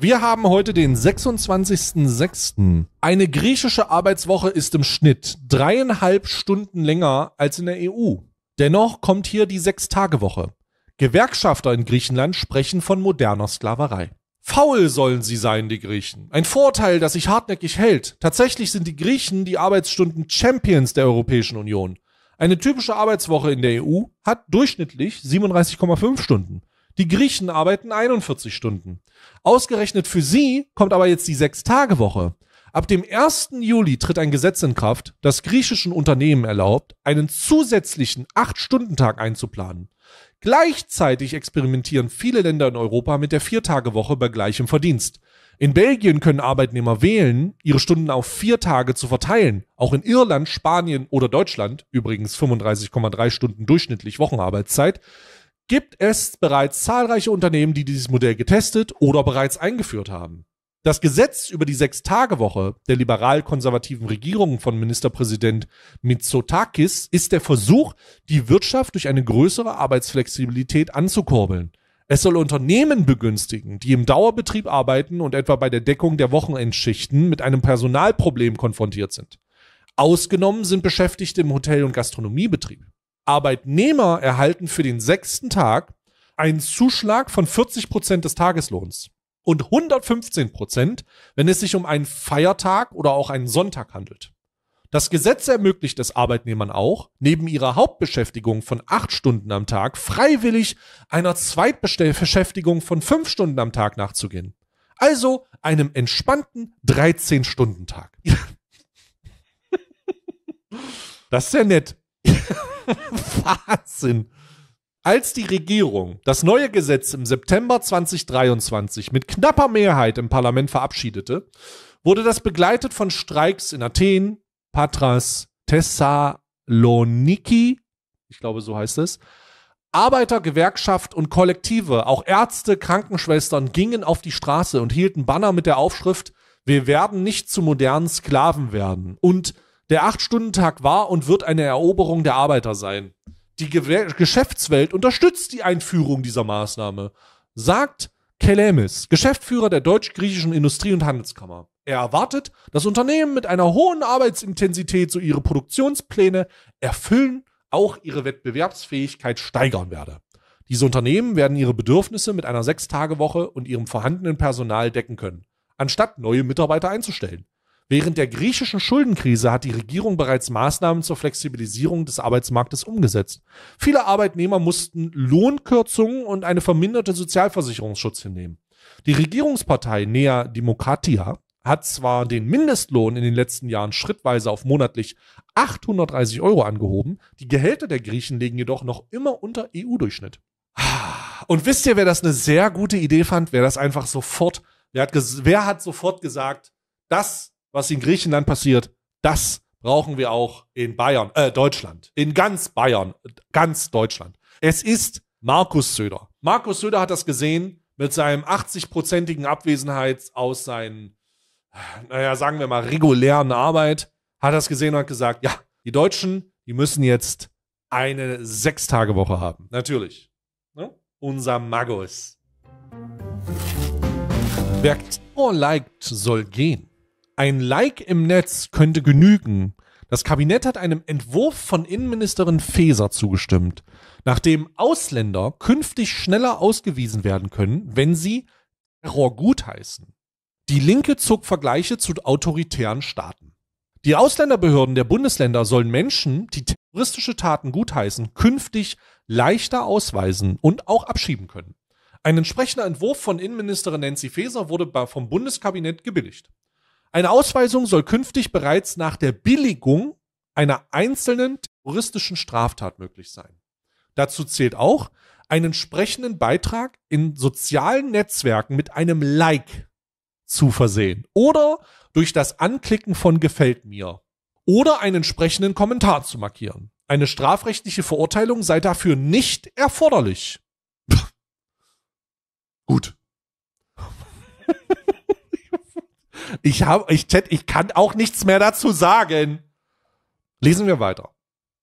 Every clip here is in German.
Wir haben heute den 26.06. Eine griechische Arbeitswoche ist im Schnitt dreieinhalb Stunden länger als in der EU. Dennoch kommt hier die Sechstagewoche. Gewerkschafter in Griechenland sprechen von moderner Sklaverei. Faul sollen sie sein, die Griechen. Ein Vorteil, das sich hartnäckig hält. Tatsächlich sind die Griechen die Arbeitsstunden Champions der Europäischen Union. Eine typische Arbeitswoche in der EU hat durchschnittlich 37,5 Stunden. Die Griechen arbeiten 41 Stunden. Ausgerechnet für sie kommt aber jetzt die Sechs-Tage-Woche. Ab dem 1. Juli tritt ein Gesetz in Kraft, das griechischen Unternehmen erlaubt, einen zusätzlichen 8-Stunden-Tag einzuplanen. Gleichzeitig experimentieren viele Länder in Europa mit der Viertagewoche bei gleichem Verdienst. In Belgien können Arbeitnehmer wählen, ihre Stunden auf vier Tage zu verteilen. Auch in Irland, Spanien oder Deutschland, übrigens 35,3 Stunden durchschnittlich Wochenarbeitszeit, gibt es bereits zahlreiche Unternehmen, die dieses Modell getestet oder bereits eingeführt haben. Das Gesetz über die Sechs-Tage-Woche der liberal-konservativen Regierung von Ministerpräsident Mitsotakis ist der Versuch, die Wirtschaft durch eine größere Arbeitsflexibilität anzukurbeln. Es soll Unternehmen begünstigen, die im Dauerbetrieb arbeiten und etwa bei der Deckung der Wochenendschichten mit einem Personalproblem konfrontiert sind. Ausgenommen sind Beschäftigte im Hotel- und Gastronomiebetrieb. Arbeitnehmer erhalten für den sechsten Tag einen Zuschlag von 40 Prozent des Tageslohns und 115 Prozent, wenn es sich um einen Feiertag oder auch einen Sonntag handelt. Das Gesetz ermöglicht es Arbeitnehmern auch, neben ihrer Hauptbeschäftigung von acht Stunden am Tag freiwillig einer Zweitbeschäftigung von fünf Stunden am Tag nachzugehen. Also einem entspannten 13-Stunden-Tag. das ist ja nett. Wahnsinn. Als die Regierung das neue Gesetz im September 2023 mit knapper Mehrheit im Parlament verabschiedete, wurde das begleitet von Streiks in Athen, Patras, Thessaloniki, ich glaube so heißt es, Arbeiter, Gewerkschaft und Kollektive, auch Ärzte, Krankenschwestern gingen auf die Straße und hielten Banner mit der Aufschrift Wir werden nicht zu modernen Sklaven werden und der Acht-Stunden-Tag war und wird eine Eroberung der Arbeiter sein. Die Ge Geschäftswelt unterstützt die Einführung dieser Maßnahme, sagt Kelemis, Geschäftsführer der deutsch-griechischen Industrie- und Handelskammer. Er erwartet, dass Unternehmen mit einer hohen Arbeitsintensität so ihre Produktionspläne erfüllen, auch ihre Wettbewerbsfähigkeit steigern werde. Diese Unternehmen werden ihre Bedürfnisse mit einer Sechstagewoche und ihrem vorhandenen Personal decken können, anstatt neue Mitarbeiter einzustellen. Während der griechischen Schuldenkrise hat die Regierung bereits Maßnahmen zur Flexibilisierung des Arbeitsmarktes umgesetzt. Viele Arbeitnehmer mussten Lohnkürzungen und eine verminderte Sozialversicherungsschutz hinnehmen. Die Regierungspartei Nea Demokratia hat zwar den Mindestlohn in den letzten Jahren schrittweise auf monatlich 830 Euro angehoben, die Gehälter der Griechen liegen jedoch noch immer unter EU-Durchschnitt. Und wisst ihr, wer das eine sehr gute Idee fand? Wer das einfach sofort, wer hat, wer hat sofort gesagt, das was in Griechenland passiert, das brauchen wir auch in Bayern, äh, Deutschland. In ganz Bayern, ganz Deutschland. Es ist Markus Söder. Markus Söder hat das gesehen mit seinem 80-prozentigen Abwesenheit aus seinen, naja, sagen wir mal, regulären Arbeit, hat das gesehen und hat gesagt, ja, die Deutschen, die müssen jetzt eine Sechstagewoche haben. Natürlich. Ne? Unser Magus. Wer liked, soll gehen. Ein Like im Netz könnte genügen. Das Kabinett hat einem Entwurf von Innenministerin Faeser zugestimmt, nachdem Ausländer künftig schneller ausgewiesen werden können, wenn sie Terror gutheißen. Die Linke zog Vergleiche zu autoritären Staaten. Die Ausländerbehörden der Bundesländer sollen Menschen, die terroristische Taten gutheißen, künftig leichter ausweisen und auch abschieben können. Ein entsprechender Entwurf von Innenministerin Nancy Faeser wurde vom Bundeskabinett gebilligt. Eine Ausweisung soll künftig bereits nach der Billigung einer einzelnen terroristischen Straftat möglich sein. Dazu zählt auch, einen entsprechenden Beitrag in sozialen Netzwerken mit einem Like zu versehen oder durch das Anklicken von gefällt mir oder einen entsprechenden Kommentar zu markieren. Eine strafrechtliche Verurteilung sei dafür nicht erforderlich. Gut. Ich habe, ich chat, ich kann auch nichts mehr dazu sagen. Lesen wir weiter.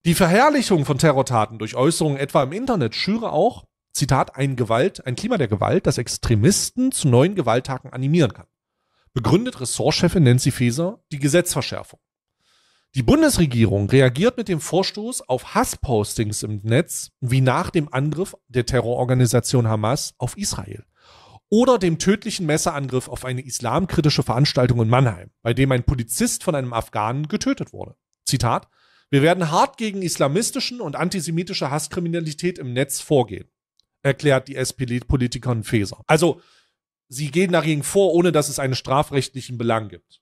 Die Verherrlichung von Terrortaten durch Äußerungen etwa im Internet schüre auch, Zitat, ein Gewalt, ein Klima der Gewalt, das Extremisten zu neuen Gewalttaten animieren kann. Begründet Ressortchefin Nancy Faeser die Gesetzverschärfung. Die Bundesregierung reagiert mit dem Vorstoß auf Hasspostings im Netz wie nach dem Angriff der Terrororganisation Hamas auf Israel oder dem tödlichen Messerangriff auf eine islamkritische Veranstaltung in Mannheim, bei dem ein Polizist von einem Afghanen getötet wurde. Zitat Wir werden hart gegen islamistischen und antisemitische Hasskriminalität im Netz vorgehen, erklärt die SPD-Politikerin e Feser. Also, sie gehen dagegen vor, ohne dass es einen strafrechtlichen Belang gibt.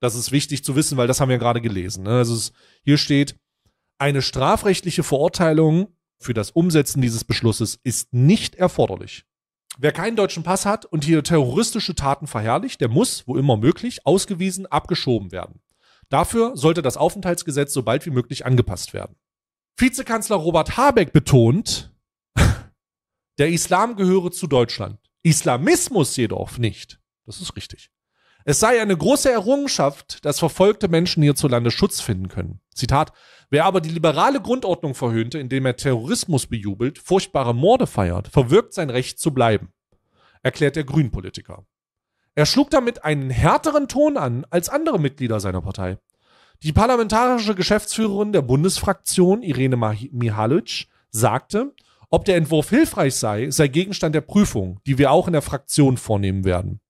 Das ist wichtig zu wissen, weil das haben wir gerade gelesen. Ne? Also es, hier steht, eine strafrechtliche Verurteilung für das Umsetzen dieses Beschlusses ist nicht erforderlich. Wer keinen deutschen Pass hat und hier terroristische Taten verherrlicht, der muss, wo immer möglich, ausgewiesen, abgeschoben werden. Dafür sollte das Aufenthaltsgesetz so bald wie möglich angepasst werden. Vizekanzler Robert Habeck betont, der Islam gehöre zu Deutschland. Islamismus jedoch nicht. Das ist richtig. Es sei eine große Errungenschaft, dass verfolgte Menschen hierzulande Schutz finden können. Zitat, Wer aber die liberale Grundordnung verhöhnte, indem er Terrorismus bejubelt, furchtbare Morde feiert, verwirkt sein Recht zu bleiben, erklärt der Grünpolitiker. Er schlug damit einen härteren Ton an als andere Mitglieder seiner Partei. Die parlamentarische Geschäftsführerin der Bundesfraktion, Irene Mihalic, sagte, ob der Entwurf hilfreich sei, sei Gegenstand der Prüfung, die wir auch in der Fraktion vornehmen werden.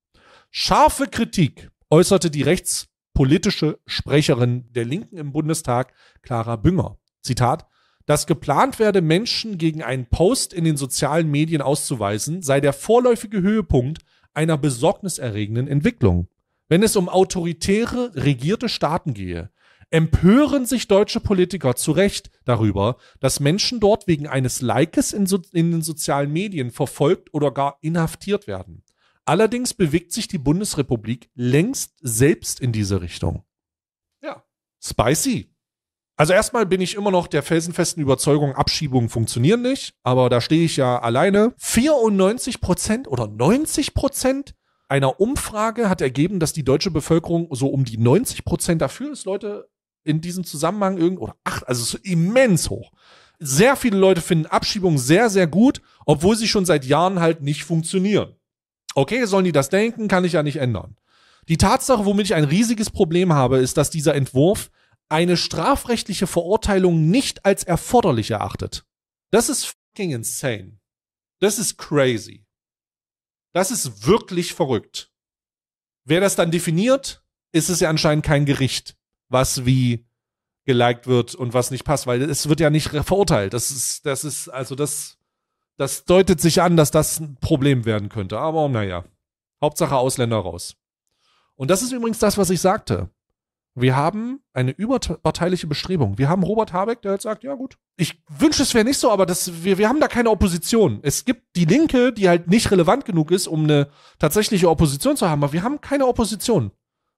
Scharfe Kritik äußerte die rechts politische Sprecherin der Linken im Bundestag, Clara Bünger. Zitat, dass geplant werde, Menschen gegen einen Post in den sozialen Medien auszuweisen, sei der vorläufige Höhepunkt einer besorgniserregenden Entwicklung. Wenn es um autoritäre, regierte Staaten gehe, empören sich deutsche Politiker zu Recht darüber, dass Menschen dort wegen eines Likes in, so in den sozialen Medien verfolgt oder gar inhaftiert werden. Allerdings bewegt sich die Bundesrepublik längst selbst in diese Richtung. Ja. Spicy. Also erstmal bin ich immer noch der felsenfesten Überzeugung, Abschiebungen funktionieren nicht, aber da stehe ich ja alleine. 94 Prozent oder 90 Prozent einer Umfrage hat ergeben, dass die deutsche Bevölkerung so um die 90 Prozent dafür ist, Leute in diesem Zusammenhang irgend oder acht, also so immens hoch. Sehr viele Leute finden Abschiebungen sehr, sehr gut, obwohl sie schon seit Jahren halt nicht funktionieren. Okay, sollen die das denken, kann ich ja nicht ändern. Die Tatsache, womit ich ein riesiges Problem habe, ist, dass dieser Entwurf eine strafrechtliche Verurteilung nicht als erforderlich erachtet. Das ist fucking insane. Das ist crazy. Das ist wirklich verrückt. Wer das dann definiert, ist es ja anscheinend kein Gericht, was wie geliked wird und was nicht passt, weil es wird ja nicht verurteilt. Das ist, das ist, also das das deutet sich an, dass das ein Problem werden könnte. Aber naja, Hauptsache Ausländer raus. Und das ist übrigens das, was ich sagte. Wir haben eine überparteiliche Bestrebung. Wir haben Robert Habeck, der jetzt sagt, ja gut, ich wünsche es wäre nicht so, aber das, wir, wir haben da keine Opposition. Es gibt die Linke, die halt nicht relevant genug ist, um eine tatsächliche Opposition zu haben, aber wir haben keine Opposition,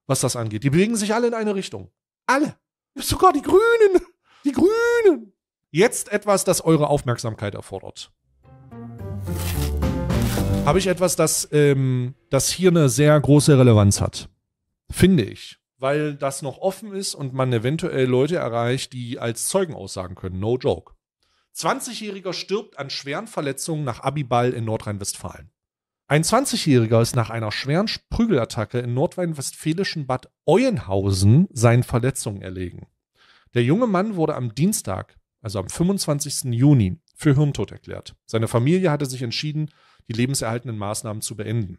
was das angeht. Die bewegen sich alle in eine Richtung. Alle. Sogar die Grünen. Die Grünen. Jetzt etwas, das eure Aufmerksamkeit erfordert habe ich etwas, das, ähm, das hier eine sehr große Relevanz hat. Finde ich. Weil das noch offen ist und man eventuell Leute erreicht, die als Zeugen aussagen können. No joke. 20-Jähriger stirbt an schweren Verletzungen nach Abiball in Nordrhein-Westfalen. Ein 20-Jähriger ist nach einer schweren Prügelattacke in nordrhein-westfälischen Bad Euenhausen seinen Verletzungen erlegen. Der junge Mann wurde am Dienstag, also am 25. Juni, für Hirntod erklärt. Seine Familie hatte sich entschieden, die lebenserhaltenden Maßnahmen zu beenden.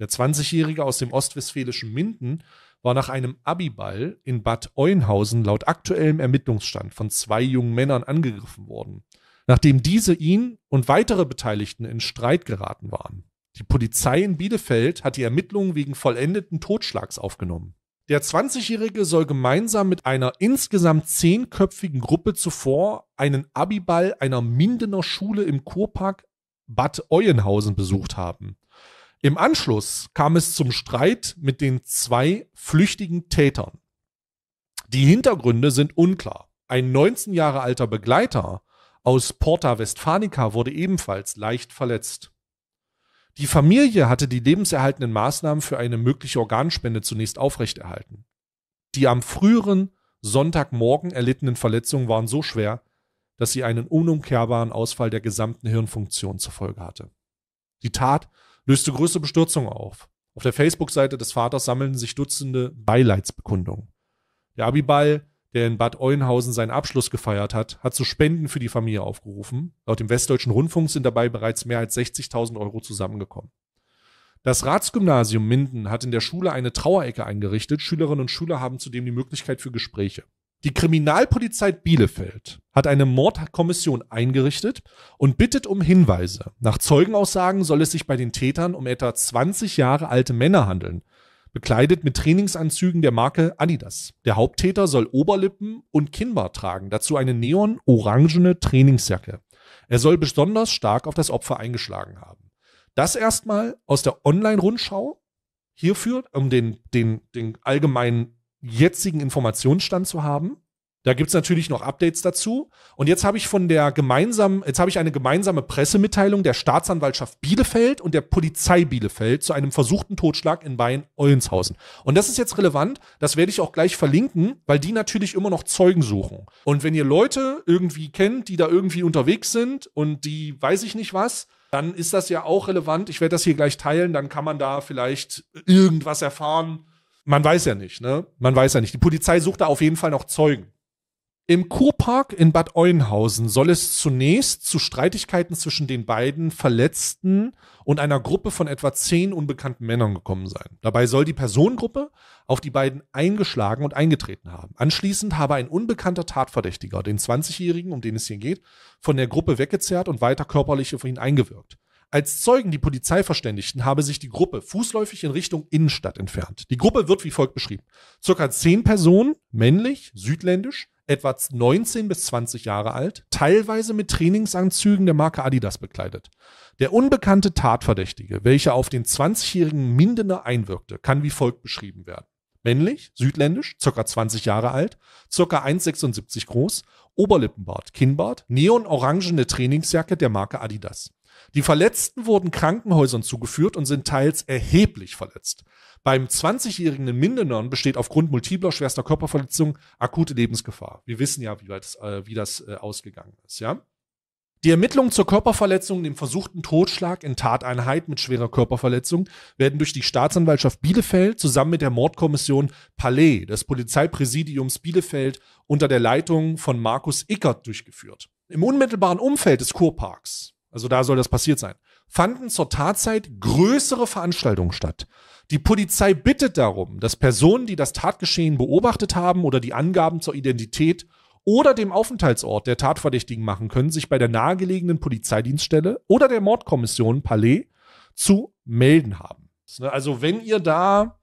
Der 20-Jährige aus dem ostwestfälischen Minden war nach einem Abiball in Bad Oeynhausen laut aktuellem Ermittlungsstand von zwei jungen Männern angegriffen worden, nachdem diese ihn und weitere Beteiligten in Streit geraten waren. Die Polizei in Bielefeld hat die Ermittlungen wegen vollendeten Totschlags aufgenommen. Der 20-Jährige soll gemeinsam mit einer insgesamt zehnköpfigen Gruppe zuvor einen Abiball einer Mindener Schule im Kurpark Bad Euenhausen besucht haben. Im Anschluss kam es zum Streit mit den zwei flüchtigen Tätern. Die Hintergründe sind unklar. Ein 19 Jahre alter Begleiter aus Porta Westfanica wurde ebenfalls leicht verletzt. Die Familie hatte die lebenserhaltenden Maßnahmen für eine mögliche Organspende zunächst aufrechterhalten. Die am früheren Sonntagmorgen erlittenen Verletzungen waren so schwer, dass sie einen unumkehrbaren Ausfall der gesamten Hirnfunktion zur Folge hatte. Die Tat löste größte Bestürzung auf. Auf der Facebook-Seite des Vaters sammelten sich Dutzende Beileidsbekundungen. Der Abiball der in Bad Oeynhausen seinen Abschluss gefeiert hat, hat zu Spenden für die Familie aufgerufen. Laut dem Westdeutschen Rundfunk sind dabei bereits mehr als 60.000 Euro zusammengekommen. Das Ratsgymnasium Minden hat in der Schule eine Trauerecke eingerichtet. Schülerinnen und Schüler haben zudem die Möglichkeit für Gespräche. Die Kriminalpolizei Bielefeld hat eine Mordkommission eingerichtet und bittet um Hinweise. Nach Zeugenaussagen soll es sich bei den Tätern um etwa 20 Jahre alte Männer handeln, bekleidet mit Trainingsanzügen der Marke Adidas. Der Haupttäter soll Oberlippen und Kinnbar tragen, dazu eine neon-orangene Trainingsjacke. Er soll besonders stark auf das Opfer eingeschlagen haben. Das erstmal aus der Online-Rundschau hierfür, um den, den, den allgemeinen jetzigen Informationsstand zu haben. Da gibt es natürlich noch Updates dazu. Und jetzt habe ich von der gemeinsamen, jetzt habe ich eine gemeinsame Pressemitteilung der Staatsanwaltschaft Bielefeld und der Polizei Bielefeld zu einem versuchten Totschlag in Bayern-Eulenshausen. Und das ist jetzt relevant, das werde ich auch gleich verlinken, weil die natürlich immer noch Zeugen suchen. Und wenn ihr Leute irgendwie kennt, die da irgendwie unterwegs sind und die weiß ich nicht was, dann ist das ja auch relevant. Ich werde das hier gleich teilen, dann kann man da vielleicht irgendwas erfahren. Man weiß ja nicht, ne? Man weiß ja nicht. Die Polizei sucht da auf jeden Fall noch Zeugen. Im Kurpark in Bad Oeynhausen soll es zunächst zu Streitigkeiten zwischen den beiden Verletzten und einer Gruppe von etwa zehn unbekannten Männern gekommen sein. Dabei soll die Personengruppe auf die beiden eingeschlagen und eingetreten haben. Anschließend habe ein unbekannter Tatverdächtiger, den 20-Jährigen, um den es hier geht, von der Gruppe weggezerrt und weiter körperlich auf ihn eingewirkt. Als Zeugen die Polizei verständigten, habe sich die Gruppe fußläufig in Richtung Innenstadt entfernt. Die Gruppe wird wie folgt beschrieben. Circa zehn Personen, männlich, südländisch, etwa 19 bis 20 Jahre alt, teilweise mit Trainingsanzügen der Marke Adidas bekleidet. Der unbekannte Tatverdächtige, welcher auf den 20-jährigen Mindener einwirkte, kann wie folgt beschrieben werden. Männlich, südländisch, circa 20 Jahre alt, circa 1,76 groß, Oberlippenbart, Kinnbart, neon-orangene Trainingsjacke der Marke Adidas. Die Verletzten wurden Krankenhäusern zugeführt und sind teils erheblich verletzt. Beim 20-jährigen in Mindenern besteht aufgrund multipler schwerster Körperverletzungen akute Lebensgefahr. Wir wissen ja, wie, das, äh, wie das äh, ausgegangen ist, ja. Die Ermittlungen zur Körperverletzung, dem versuchten Totschlag in Tateinheit mit schwerer Körperverletzung werden durch die Staatsanwaltschaft Bielefeld zusammen mit der Mordkommission Palais des Polizeipräsidiums Bielefeld unter der Leitung von Markus Ickert durchgeführt. Im unmittelbaren Umfeld des Kurparks also da soll das passiert sein. Fanden zur Tatzeit größere Veranstaltungen statt. Die Polizei bittet darum, dass Personen, die das Tatgeschehen beobachtet haben oder die Angaben zur Identität oder dem Aufenthaltsort der Tatverdächtigen machen können, sich bei der nahegelegenen Polizeidienststelle oder der Mordkommission Palais zu melden haben. Ne, also wenn ihr da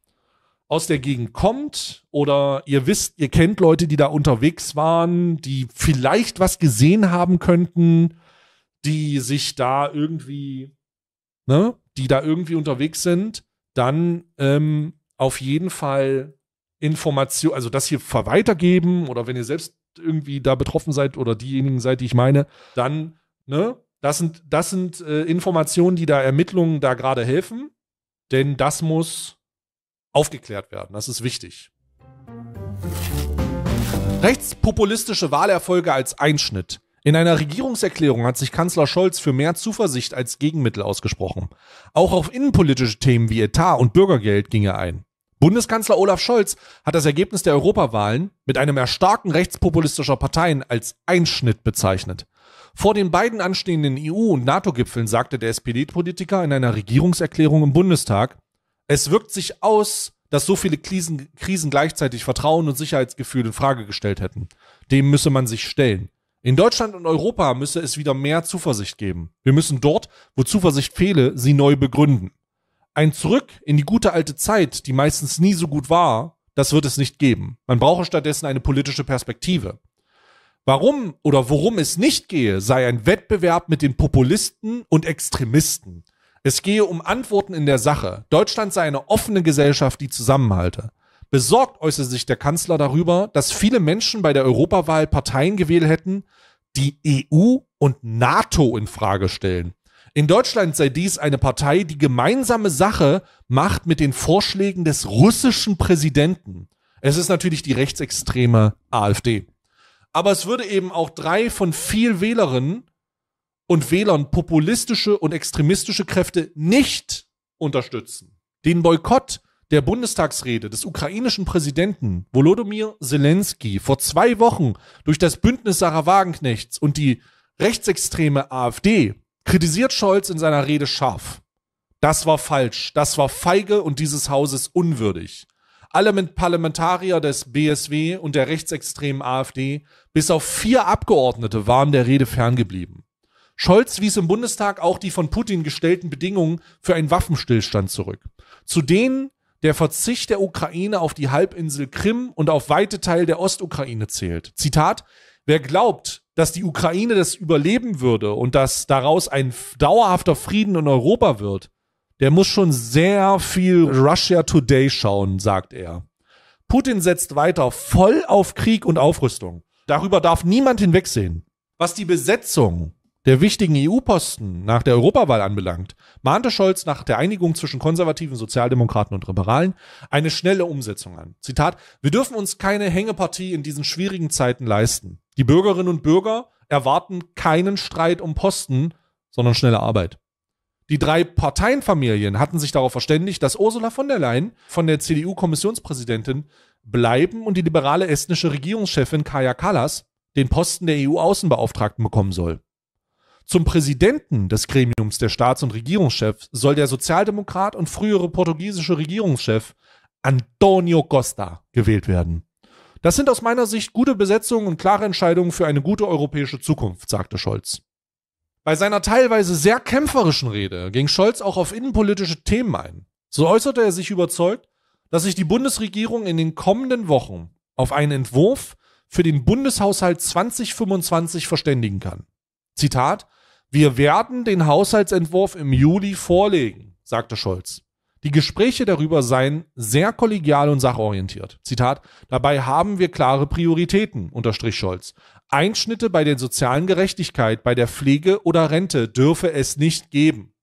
aus der Gegend kommt oder ihr wisst, ihr kennt Leute, die da unterwegs waren, die vielleicht was gesehen haben könnten, die sich da irgendwie, ne, die da irgendwie unterwegs sind, dann ähm, auf jeden Fall Information, also das hier weitergeben oder wenn ihr selbst irgendwie da betroffen seid oder diejenigen seid, die ich meine, dann, ne, das sind, das sind äh, Informationen, die da Ermittlungen da gerade helfen, denn das muss aufgeklärt werden. Das ist wichtig. Rechtspopulistische Wahlerfolge als Einschnitt. In einer Regierungserklärung hat sich Kanzler Scholz für mehr Zuversicht als Gegenmittel ausgesprochen. Auch auf innenpolitische Themen wie Etat und Bürgergeld ging er ein. Bundeskanzler Olaf Scholz hat das Ergebnis der Europawahlen mit einem Erstarken rechtspopulistischer Parteien als Einschnitt bezeichnet. Vor den beiden anstehenden EU- und NATO-Gipfeln sagte der SPD-Politiker in einer Regierungserklärung im Bundestag, es wirkt sich aus, dass so viele Krisen, Krisen gleichzeitig Vertrauen und Sicherheitsgefühl in Frage gestellt hätten. Dem müsse man sich stellen. In Deutschland und Europa müsse es wieder mehr Zuversicht geben. Wir müssen dort, wo Zuversicht fehle, sie neu begründen. Ein Zurück in die gute alte Zeit, die meistens nie so gut war, das wird es nicht geben. Man brauche stattdessen eine politische Perspektive. Warum oder worum es nicht gehe, sei ein Wettbewerb mit den Populisten und Extremisten. Es gehe um Antworten in der Sache. Deutschland sei eine offene Gesellschaft, die zusammenhalte. Besorgt äußerte sich der Kanzler darüber, dass viele Menschen bei der Europawahl Parteien gewählt hätten, die EU und NATO in Frage stellen. In Deutschland sei dies eine Partei, die gemeinsame Sache macht mit den Vorschlägen des russischen Präsidenten. Es ist natürlich die rechtsextreme AfD. Aber es würde eben auch drei von vier Wählerinnen und Wählern populistische und extremistische Kräfte nicht unterstützen. Den Boykott der Bundestagsrede des ukrainischen Präsidenten Volodymyr Zelensky vor zwei Wochen durch das Bündnis Sarah Wagenknechts und die rechtsextreme AfD kritisiert Scholz in seiner Rede scharf. Das war falsch, das war feige und dieses Hauses unwürdig. Alle Parlamentarier des BSW und der rechtsextremen AfD bis auf vier Abgeordnete waren der Rede ferngeblieben. Scholz wies im Bundestag auch die von Putin gestellten Bedingungen für einen Waffenstillstand zurück. Zu denen der Verzicht der Ukraine auf die Halbinsel Krim und auf weite Teile der Ostukraine zählt. Zitat, wer glaubt, dass die Ukraine das überleben würde und dass daraus ein dauerhafter Frieden in Europa wird, der muss schon sehr viel Russia Today schauen, sagt er. Putin setzt weiter voll auf Krieg und Aufrüstung. Darüber darf niemand hinwegsehen. Was die Besetzung der wichtigen EU-Posten nach der Europawahl anbelangt, mahnte Scholz nach der Einigung zwischen konservativen Sozialdemokraten und Liberalen eine schnelle Umsetzung an. Zitat, wir dürfen uns keine Hängepartie in diesen schwierigen Zeiten leisten. Die Bürgerinnen und Bürger erwarten keinen Streit um Posten, sondern schnelle Arbeit. Die drei Parteienfamilien hatten sich darauf verständigt, dass Ursula von der Leyen von der CDU-Kommissionspräsidentin bleiben und die liberale estnische Regierungschefin Kaya Kallas den Posten der EU-Außenbeauftragten bekommen soll. Zum Präsidenten des Gremiums der Staats- und Regierungschefs soll der Sozialdemokrat und frühere portugiesische Regierungschef Antonio Costa gewählt werden. Das sind aus meiner Sicht gute Besetzungen und klare Entscheidungen für eine gute europäische Zukunft, sagte Scholz. Bei seiner teilweise sehr kämpferischen Rede ging Scholz auch auf innenpolitische Themen ein. So äußerte er sich überzeugt, dass sich die Bundesregierung in den kommenden Wochen auf einen Entwurf für den Bundeshaushalt 2025 verständigen kann. Zitat, wir werden den Haushaltsentwurf im Juli vorlegen, sagte Scholz. Die Gespräche darüber seien sehr kollegial und sachorientiert. Zitat, dabei haben wir klare Prioritäten, unterstrich Scholz. Einschnitte bei der sozialen Gerechtigkeit, bei der Pflege oder Rente dürfe es nicht geben.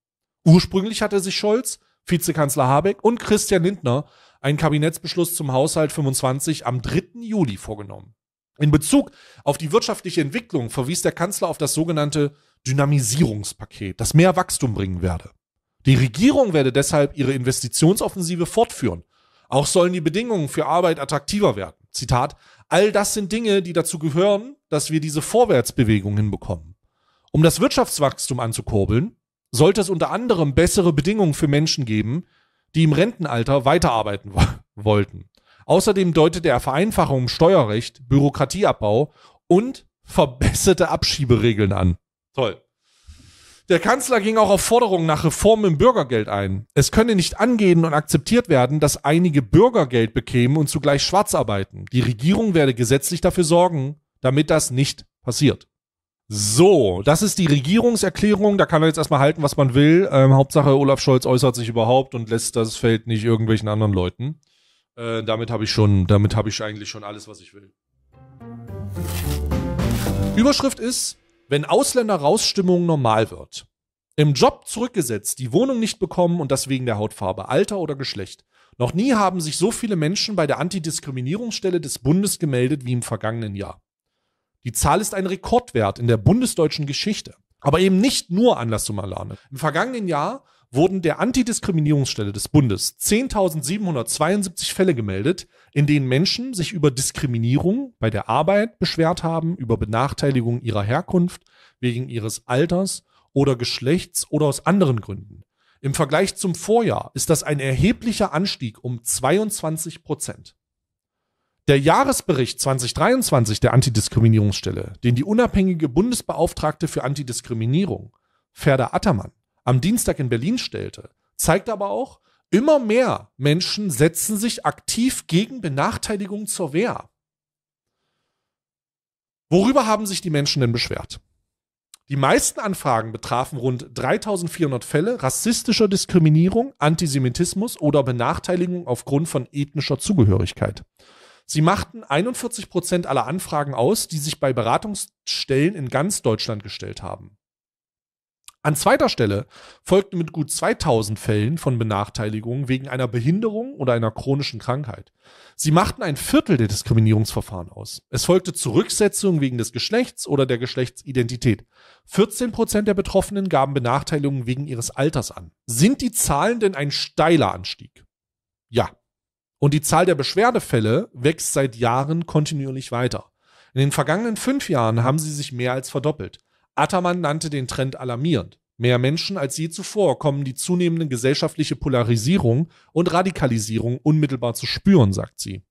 Ursprünglich hatte sich Scholz, Vizekanzler Habeck und Christian Lindner einen Kabinettsbeschluss zum Haushalt 25 am 3. Juli vorgenommen. In Bezug auf die wirtschaftliche Entwicklung verwies der Kanzler auf das sogenannte Dynamisierungspaket, das mehr Wachstum bringen werde. Die Regierung werde deshalb ihre Investitionsoffensive fortführen. Auch sollen die Bedingungen für Arbeit attraktiver werden. Zitat, all das sind Dinge, die dazu gehören, dass wir diese Vorwärtsbewegung hinbekommen. Um das Wirtschaftswachstum anzukurbeln, sollte es unter anderem bessere Bedingungen für Menschen geben, die im Rentenalter weiterarbeiten wollten. Außerdem deutet er Vereinfachung im Steuerrecht, Bürokratieabbau und verbesserte Abschieberegeln an. Toll. Der Kanzler ging auch auf Forderungen nach Reformen im Bürgergeld ein. Es könne nicht angehen und akzeptiert werden, dass einige Bürgergeld bekämen und zugleich schwarz arbeiten. Die Regierung werde gesetzlich dafür sorgen, damit das nicht passiert. So, das ist die Regierungserklärung. Da kann man jetzt erstmal halten, was man will. Ähm, Hauptsache, Olaf Scholz äußert sich überhaupt und lässt das Feld nicht irgendwelchen anderen Leuten. Äh, damit habe ich schon, damit habe ich eigentlich schon alles, was ich will. Überschrift ist wenn Ausländerrausstimmung normal wird, im Job zurückgesetzt, die Wohnung nicht bekommen und das wegen der Hautfarbe, Alter oder Geschlecht. Noch nie haben sich so viele Menschen bei der Antidiskriminierungsstelle des Bundes gemeldet wie im vergangenen Jahr. Die Zahl ist ein Rekordwert in der bundesdeutschen Geschichte. Aber eben nicht nur Anlass zum Alarm. Im vergangenen Jahr wurden der Antidiskriminierungsstelle des Bundes 10.772 Fälle gemeldet, in denen Menschen sich über Diskriminierung bei der Arbeit beschwert haben, über Benachteiligung ihrer Herkunft, wegen ihres Alters oder Geschlechts oder aus anderen Gründen. Im Vergleich zum Vorjahr ist das ein erheblicher Anstieg um 22 Prozent. Der Jahresbericht 2023 der Antidiskriminierungsstelle, den die unabhängige Bundesbeauftragte für Antidiskriminierung, Ferda Attermann, am Dienstag in Berlin stellte, zeigt aber auch, immer mehr Menschen setzen sich aktiv gegen Benachteiligung zur Wehr. Worüber haben sich die Menschen denn beschwert? Die meisten Anfragen betrafen rund 3400 Fälle rassistischer Diskriminierung, Antisemitismus oder Benachteiligung aufgrund von ethnischer Zugehörigkeit. Sie machten 41 Prozent aller Anfragen aus, die sich bei Beratungsstellen in ganz Deutschland gestellt haben. An zweiter Stelle folgten mit gut 2000 Fällen von Benachteiligungen wegen einer Behinderung oder einer chronischen Krankheit. Sie machten ein Viertel der Diskriminierungsverfahren aus. Es folgte Zurücksetzung wegen des Geschlechts oder der Geschlechtsidentität. 14 Prozent der Betroffenen gaben Benachteiligungen wegen ihres Alters an. Sind die Zahlen denn ein steiler Anstieg? Ja. Und die Zahl der Beschwerdefälle wächst seit Jahren kontinuierlich weiter. In den vergangenen fünf Jahren haben sie sich mehr als verdoppelt. Attermann nannte den Trend alarmierend. Mehr Menschen als je zuvor kommen die zunehmende gesellschaftliche Polarisierung und Radikalisierung unmittelbar zu spüren, sagt sie.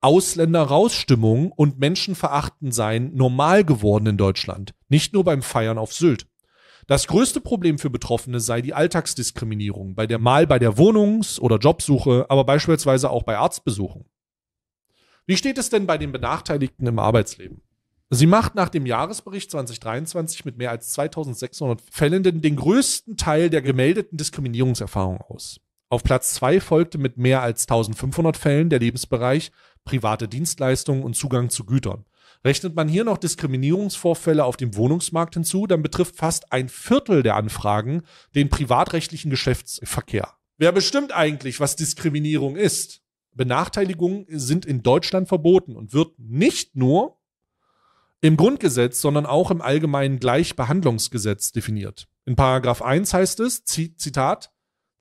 Ausländer-Rausstimmung und Menschenverachten seien normal geworden in Deutschland, nicht nur beim Feiern auf Sylt. Das größte Problem für Betroffene sei die Alltagsdiskriminierung, bei der mal bei der Wohnungs- oder Jobsuche, aber beispielsweise auch bei Arztbesuchen. Wie steht es denn bei den Benachteiligten im Arbeitsleben? Sie macht nach dem Jahresbericht 2023 mit mehr als 2600 Fällenden den größten Teil der gemeldeten Diskriminierungserfahrung aus. Auf Platz zwei folgte mit mehr als 1500 Fällen der Lebensbereich private Dienstleistungen und Zugang zu Gütern. Rechnet man hier noch Diskriminierungsvorfälle auf dem Wohnungsmarkt hinzu, dann betrifft fast ein Viertel der Anfragen den privatrechtlichen Geschäftsverkehr. Wer bestimmt eigentlich, was Diskriminierung ist? Benachteiligungen sind in Deutschland verboten und wird nicht nur im Grundgesetz, sondern auch im allgemeinen Gleichbehandlungsgesetz definiert. In Paragraph 1 heißt es, Zitat,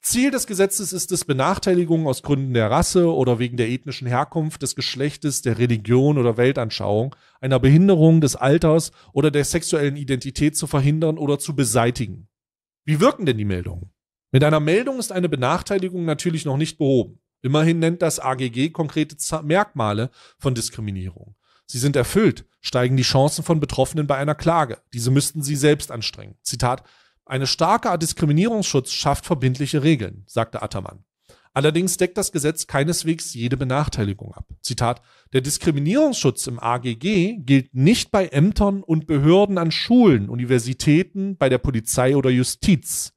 Ziel des Gesetzes ist es, Benachteiligungen aus Gründen der Rasse oder wegen der ethnischen Herkunft, des Geschlechtes, der Religion oder Weltanschauung, einer Behinderung, des Alters oder der sexuellen Identität zu verhindern oder zu beseitigen. Wie wirken denn die Meldungen? Mit einer Meldung ist eine Benachteiligung natürlich noch nicht behoben. Immerhin nennt das AGG konkrete Merkmale von Diskriminierung. Sie sind erfüllt, steigen die Chancen von Betroffenen bei einer Klage. Diese müssten sie selbst anstrengen. Zitat, eine starke Art Diskriminierungsschutz schafft verbindliche Regeln, sagte Attermann. Allerdings deckt das Gesetz keineswegs jede Benachteiligung ab. Zitat, der Diskriminierungsschutz im AGG gilt nicht bei Ämtern und Behörden an Schulen, Universitäten, bei der Polizei oder Justiz.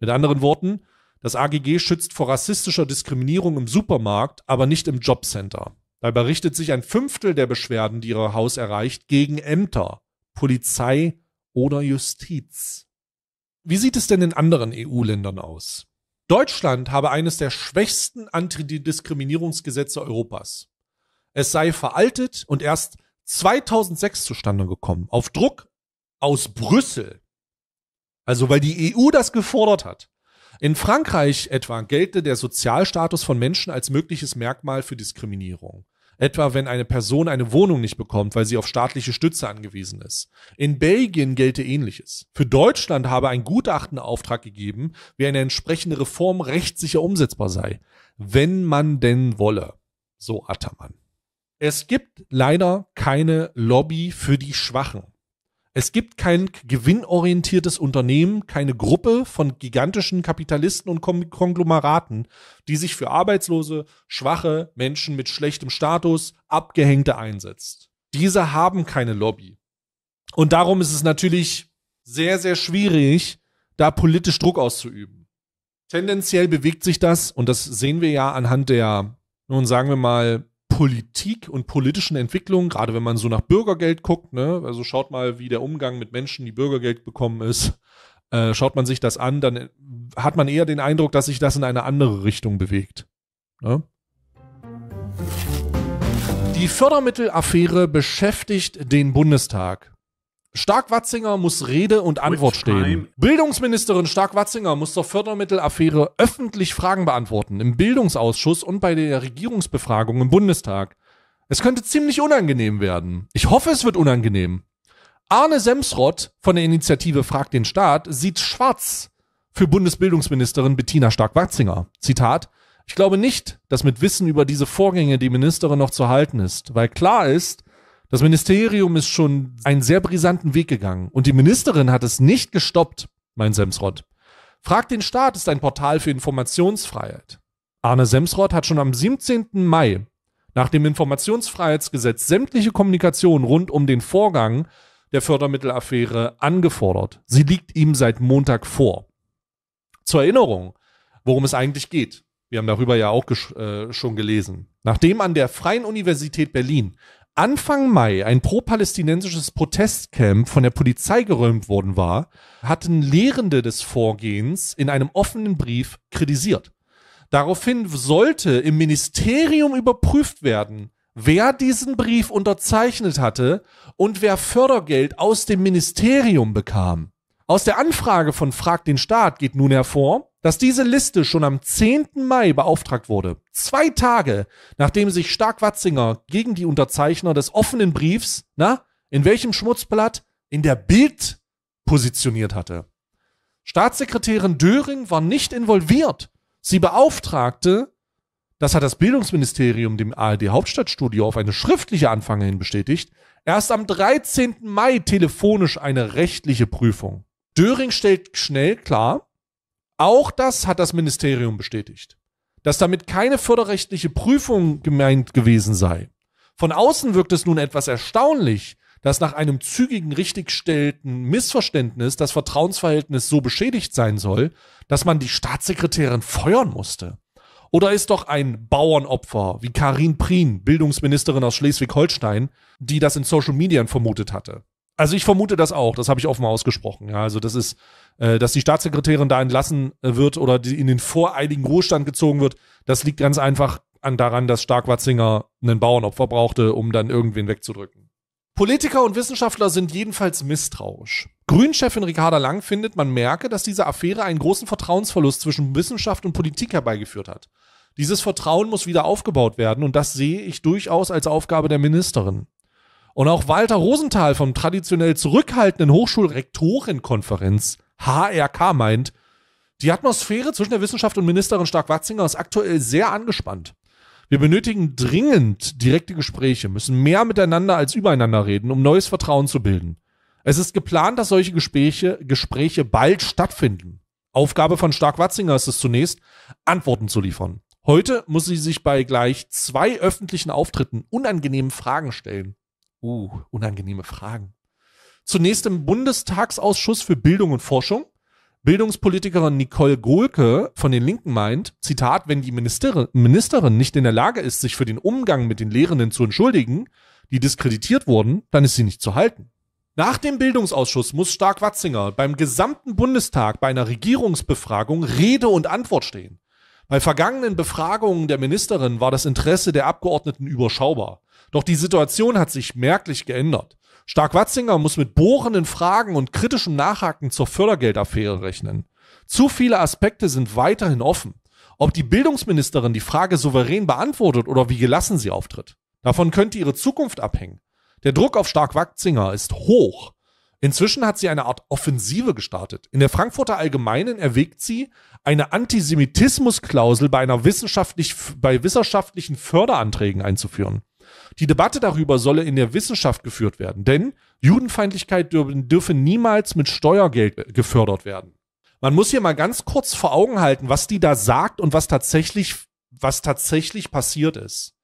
Mit anderen Worten, das AGG schützt vor rassistischer Diskriminierung im Supermarkt, aber nicht im Jobcenter. Dabei richtet sich ein Fünftel der Beschwerden, die ihr Haus erreicht, gegen Ämter, Polizei oder Justiz. Wie sieht es denn in anderen EU-Ländern aus? Deutschland habe eines der schwächsten Antidiskriminierungsgesetze Europas. Es sei veraltet und erst 2006 zustande gekommen, auf Druck aus Brüssel. Also weil die EU das gefordert hat. In Frankreich etwa gelte der Sozialstatus von Menschen als mögliches Merkmal für Diskriminierung etwa wenn eine Person eine Wohnung nicht bekommt, weil sie auf staatliche Stütze angewiesen ist. In Belgien gelte ähnliches. Für Deutschland habe ein Gutachten Auftrag gegeben, wie eine entsprechende Reform rechtssicher umsetzbar sei, wenn man denn wolle. So Attermann. Es gibt leider keine Lobby für die Schwachen. Es gibt kein gewinnorientiertes Unternehmen, keine Gruppe von gigantischen Kapitalisten und Konglomeraten, die sich für arbeitslose, schwache Menschen mit schlechtem Status, Abgehängte einsetzt. Diese haben keine Lobby. Und darum ist es natürlich sehr, sehr schwierig, da politisch Druck auszuüben. Tendenziell bewegt sich das, und das sehen wir ja anhand der, nun sagen wir mal, Politik und politischen Entwicklungen, gerade wenn man so nach Bürgergeld guckt, ne, also schaut mal, wie der Umgang mit Menschen, die Bürgergeld bekommen, ist, äh, schaut man sich das an, dann äh, hat man eher den Eindruck, dass sich das in eine andere Richtung bewegt. Ne? Die Fördermittelaffäre beschäftigt den Bundestag. Stark-Watzinger muss Rede und Antwort stehen. Bildungsministerin Stark-Watzinger muss zur Fördermittelaffäre öffentlich Fragen beantworten, im Bildungsausschuss und bei der Regierungsbefragung im Bundestag. Es könnte ziemlich unangenehm werden. Ich hoffe, es wird unangenehm. Arne Semsrott von der Initiative Frag den Staat sieht schwarz für Bundesbildungsministerin Bettina Stark-Watzinger. Zitat. Ich glaube nicht, dass mit Wissen über diese Vorgänge die Ministerin noch zu halten ist, weil klar ist, das Ministerium ist schon einen sehr brisanten Weg gegangen und die Ministerin hat es nicht gestoppt, mein Semsrott. Frag den Staat ist ein Portal für Informationsfreiheit. Arne Semsrott hat schon am 17. Mai nach dem Informationsfreiheitsgesetz sämtliche Kommunikation rund um den Vorgang der Fördermittelaffäre angefordert. Sie liegt ihm seit Montag vor. Zur Erinnerung, worum es eigentlich geht. Wir haben darüber ja auch äh, schon gelesen. Nachdem an der Freien Universität Berlin Anfang Mai ein pro-palästinensisches Protestcamp von der Polizei geräumt worden war, hatten Lehrende des Vorgehens in einem offenen Brief kritisiert. Daraufhin sollte im Ministerium überprüft werden, wer diesen Brief unterzeichnet hatte und wer Fördergeld aus dem Ministerium bekam. Aus der Anfrage von Frag den Staat geht nun hervor, dass diese Liste schon am 10. Mai beauftragt wurde, zwei Tage nachdem sich Stark-Watzinger gegen die Unterzeichner des offenen Briefs, na, in welchem Schmutzblatt? In der Bild positioniert hatte. Staatssekretärin Döring war nicht involviert. Sie beauftragte, das hat das Bildungsministerium dem ARD Hauptstadtstudio auf eine schriftliche Anfrage hin bestätigt, erst am 13. Mai telefonisch eine rechtliche Prüfung. Döring stellt schnell klar, auch das hat das Ministerium bestätigt, dass damit keine förderrechtliche Prüfung gemeint gewesen sei. Von außen wirkt es nun etwas erstaunlich, dass nach einem zügigen richtigstellten Missverständnis das Vertrauensverhältnis so beschädigt sein soll, dass man die Staatssekretärin feuern musste. Oder ist doch ein Bauernopfer wie Karin Prien, Bildungsministerin aus Schleswig-Holstein, die das in Social Media vermutet hatte? Also ich vermute das auch, das habe ich offen ausgesprochen. Ja, also das ist äh, dass die Staatssekretärin da entlassen äh, wird oder die in den voreiligen Ruhestand gezogen wird, das liegt ganz einfach an daran, dass Stark-Watzinger einen Bauernopfer brauchte, um dann irgendwen wegzudrücken. Politiker und Wissenschaftler sind jedenfalls misstrauisch. Grünchefin Ricarda Lang findet, man merke, dass diese Affäre einen großen Vertrauensverlust zwischen Wissenschaft und Politik herbeigeführt hat. Dieses Vertrauen muss wieder aufgebaut werden und das sehe ich durchaus als Aufgabe der Ministerin. Und auch Walter Rosenthal vom traditionell zurückhaltenden Hochschulrektorenkonferenz HRK meint, die Atmosphäre zwischen der Wissenschaft und Ministerin Stark-Watzinger ist aktuell sehr angespannt. Wir benötigen dringend direkte Gespräche, müssen mehr miteinander als übereinander reden, um neues Vertrauen zu bilden. Es ist geplant, dass solche Gespräche, Gespräche bald stattfinden. Aufgabe von Stark-Watzinger ist es zunächst, Antworten zu liefern. Heute muss sie sich bei gleich zwei öffentlichen Auftritten unangenehmen Fragen stellen. Uh, unangenehme Fragen. Zunächst im Bundestagsausschuss für Bildung und Forschung. Bildungspolitikerin Nicole Gohlke von den Linken meint, Zitat, wenn die Ministerin, Ministerin nicht in der Lage ist, sich für den Umgang mit den Lehrenden zu entschuldigen, die diskreditiert wurden, dann ist sie nicht zu halten. Nach dem Bildungsausschuss muss Stark-Watzinger beim gesamten Bundestag bei einer Regierungsbefragung Rede und Antwort stehen. Bei vergangenen Befragungen der Ministerin war das Interesse der Abgeordneten überschaubar. Doch die Situation hat sich merklich geändert. Stark-Watzinger muss mit bohrenden Fragen und kritischem Nachhaken zur Fördergeldaffäre rechnen. Zu viele Aspekte sind weiterhin offen. Ob die Bildungsministerin die Frage souverän beantwortet oder wie gelassen sie auftritt. Davon könnte ihre Zukunft abhängen. Der Druck auf Stark-Watzinger ist hoch. Inzwischen hat sie eine Art Offensive gestartet. In der Frankfurter Allgemeinen erwägt sie, eine Antisemitismusklausel bei, einer bei wissenschaftlichen Förderanträgen einzuführen. Die Debatte darüber solle in der Wissenschaft geführt werden, denn Judenfeindlichkeit dürfe niemals mit Steuergeld äh, gefördert werden. Man muss hier mal ganz kurz vor Augen halten, was die da sagt und was tatsächlich, was tatsächlich passiert ist.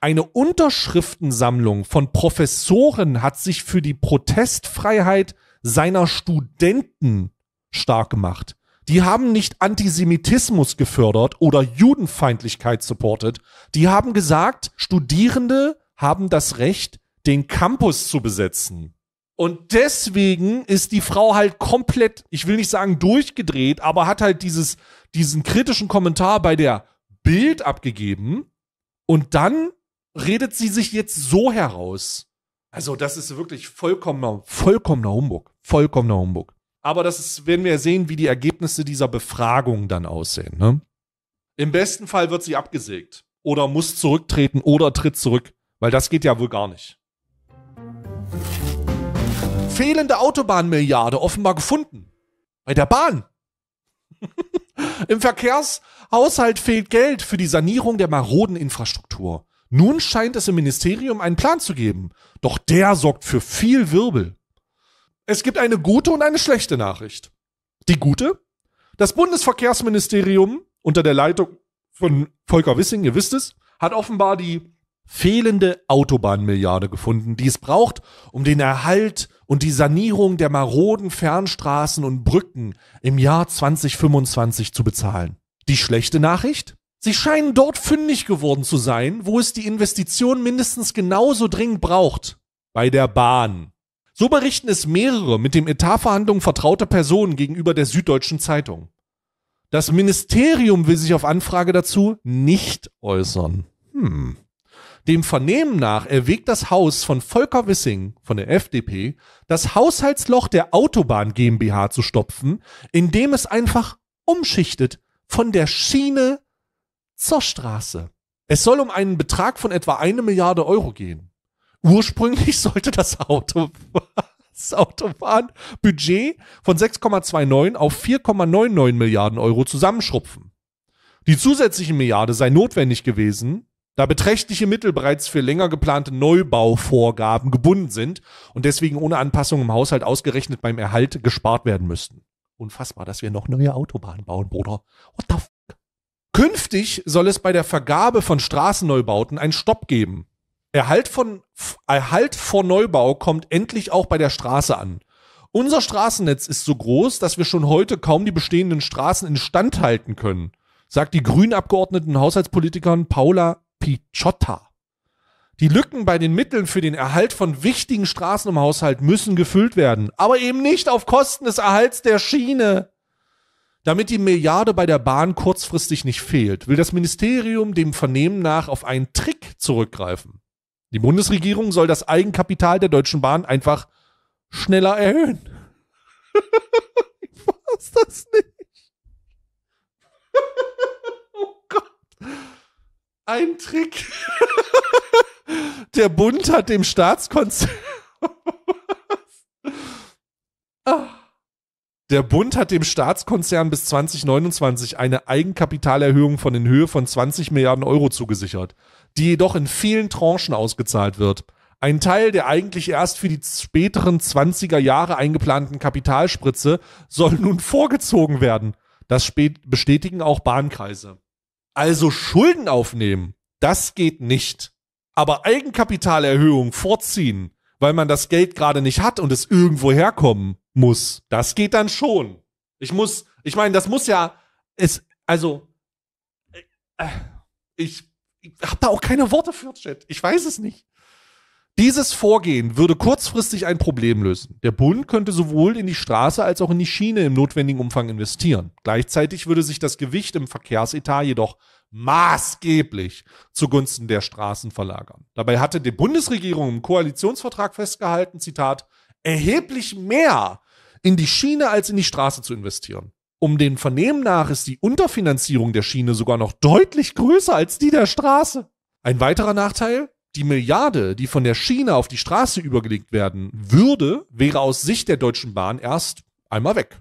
Eine Unterschriftensammlung von Professoren hat sich für die Protestfreiheit seiner Studenten stark gemacht. Die haben nicht Antisemitismus gefördert oder Judenfeindlichkeit supportet. Die haben gesagt, Studierende haben das Recht, den Campus zu besetzen. Und deswegen ist die Frau halt komplett, ich will nicht sagen durchgedreht, aber hat halt dieses, diesen kritischen Kommentar bei der Bild abgegeben. Und dann redet sie sich jetzt so heraus. Also, das ist wirklich vollkommener, vollkommener Humbug. Vollkommener Humbug. Aber das ist, werden wir sehen, wie die Ergebnisse dieser Befragung dann aussehen. Ne? Im besten Fall wird sie abgesägt oder muss zurücktreten oder tritt zurück, weil das geht ja wohl gar nicht. Fehlende Autobahnmilliarde offenbar gefunden. Bei der Bahn. Im Verkehrshaushalt fehlt Geld für die Sanierung der maroden Infrastruktur. Nun scheint es im Ministerium einen Plan zu geben, doch der sorgt für viel Wirbel. Es gibt eine gute und eine schlechte Nachricht. Die gute? Das Bundesverkehrsministerium unter der Leitung von Volker Wissing, ihr wisst es, hat offenbar die fehlende Autobahnmilliarde gefunden, die es braucht, um den Erhalt und die Sanierung der maroden Fernstraßen und Brücken im Jahr 2025 zu bezahlen. Die schlechte Nachricht? Sie scheinen dort fündig geworden zu sein, wo es die Investition mindestens genauso dringend braucht. Bei der Bahn. So berichten es mehrere mit dem Etatverhandlungen vertraute Personen gegenüber der Süddeutschen Zeitung. Das Ministerium will sich auf Anfrage dazu nicht äußern. Hm. Dem Vernehmen nach erwägt das Haus von Volker Wissing von der FDP, das Haushaltsloch der Autobahn GmbH zu stopfen, indem es einfach umschichtet von der Schiene zur Straße. Es soll um einen Betrag von etwa eine Milliarde Euro gehen. Ursprünglich sollte das Auto das Autobahnbudget von 6,29 auf 4,99 Milliarden Euro zusammenschrupfen. Die zusätzliche Milliarde sei notwendig gewesen, da beträchtliche Mittel bereits für länger geplante Neubauvorgaben gebunden sind und deswegen ohne Anpassung im Haushalt ausgerechnet beim Erhalt gespart werden müssten. Unfassbar, dass wir noch neue Autobahnen bauen, Bruder. What the fuck? Künftig soll es bei der Vergabe von Straßenneubauten einen Stopp geben. Erhalt von, Erhalt vor Neubau kommt endlich auch bei der Straße an. Unser Straßennetz ist so groß, dass wir schon heute kaum die bestehenden Straßen instand halten können, sagt die Grünabgeordneten Haushaltspolitikerin Paula Picciotta. Die Lücken bei den Mitteln für den Erhalt von wichtigen Straßen im Haushalt müssen gefüllt werden, aber eben nicht auf Kosten des Erhalts der Schiene. Damit die Milliarde bei der Bahn kurzfristig nicht fehlt, will das Ministerium dem Vernehmen nach auf einen Trick zurückgreifen. Die Bundesregierung soll das Eigenkapital der Deutschen Bahn einfach schneller erhöhen. ich weiß das nicht. oh Gott. Ein Trick. der Bund hat dem Staatskonzern. Ah. Der Bund hat dem Staatskonzern bis 2029 eine Eigenkapitalerhöhung von in Höhe von 20 Milliarden Euro zugesichert die jedoch in vielen Tranchen ausgezahlt wird. Ein Teil der eigentlich erst für die späteren 20er Jahre eingeplanten Kapitalspritze soll nun vorgezogen werden. Das bestätigen auch Bahnkreise. Also Schulden aufnehmen, das geht nicht. Aber Eigenkapitalerhöhung vorziehen, weil man das Geld gerade nicht hat und es irgendwo herkommen muss, das geht dann schon. Ich muss, ich meine, das muss ja, es, also, äh, ich ich habe da auch keine Worte für, Chat. Ich weiß es nicht. Dieses Vorgehen würde kurzfristig ein Problem lösen. Der Bund könnte sowohl in die Straße als auch in die Schiene im notwendigen Umfang investieren. Gleichzeitig würde sich das Gewicht im Verkehrsetat jedoch maßgeblich zugunsten der Straßen verlagern. Dabei hatte die Bundesregierung im Koalitionsvertrag festgehalten, Zitat, erheblich mehr in die Schiene als in die Straße zu investieren um den Vernehmen nach ist die Unterfinanzierung der Schiene sogar noch deutlich größer als die der Straße. Ein weiterer Nachteil? Die Milliarde, die von der Schiene auf die Straße übergelegt werden würde, wäre aus Sicht der Deutschen Bahn erst einmal weg.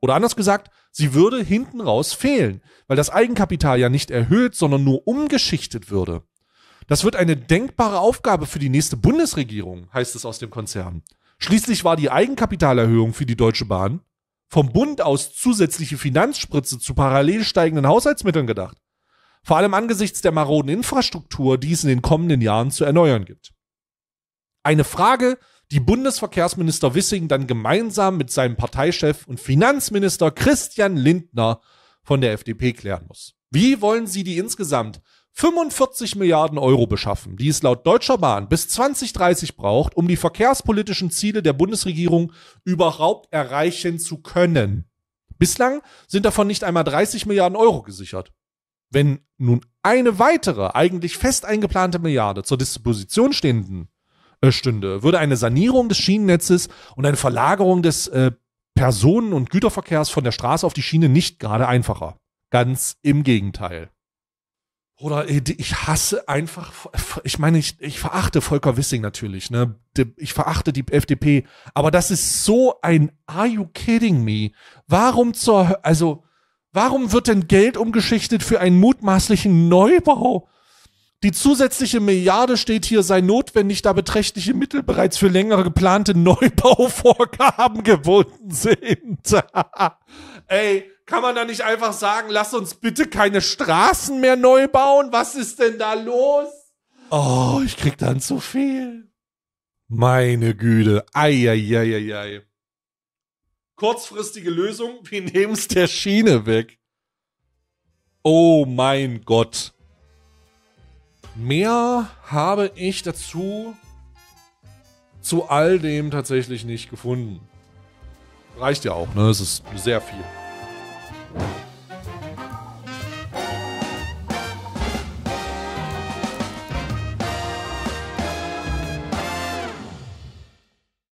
Oder anders gesagt, sie würde hinten raus fehlen, weil das Eigenkapital ja nicht erhöht, sondern nur umgeschichtet würde. Das wird eine denkbare Aufgabe für die nächste Bundesregierung, heißt es aus dem Konzern. Schließlich war die Eigenkapitalerhöhung für die Deutsche Bahn vom Bund aus zusätzliche Finanzspritze zu parallel steigenden Haushaltsmitteln gedacht. Vor allem angesichts der maroden Infrastruktur, die es in den kommenden Jahren zu erneuern gibt. Eine Frage, die Bundesverkehrsminister Wissing dann gemeinsam mit seinem Parteichef und Finanzminister Christian Lindner von der FDP klären muss. Wie wollen Sie die insgesamt 45 Milliarden Euro beschaffen, die es laut Deutscher Bahn bis 2030 braucht, um die verkehrspolitischen Ziele der Bundesregierung überhaupt erreichen zu können. Bislang sind davon nicht einmal 30 Milliarden Euro gesichert. Wenn nun eine weitere, eigentlich fest eingeplante Milliarde zur Disposition stehenden äh, stünde, würde eine Sanierung des Schienennetzes und eine Verlagerung des äh, Personen- und Güterverkehrs von der Straße auf die Schiene nicht gerade einfacher. Ganz im Gegenteil. Oder ich hasse einfach, ich meine, ich, ich verachte Volker Wissing natürlich, ne? Ich verachte die FDP, aber das ist so ein Are you kidding me? Warum zur, also, warum wird denn Geld umgeschichtet für einen mutmaßlichen Neubau? Die zusätzliche Milliarde steht hier, sei notwendig, da beträchtliche Mittel bereits für längere geplante Neubauvorgaben gebunden sind. Ey, kann man da nicht einfach sagen, lass uns bitte keine Straßen mehr neu bauen? Was ist denn da los? Oh, ich krieg dann zu viel. Meine Güte. Eieieiei. Kurzfristige Lösung, wir nehmen's der Schiene weg. Oh mein Gott. Mehr habe ich dazu zu all dem tatsächlich nicht gefunden. Reicht ja auch, ne? Es ist sehr viel. Thank you.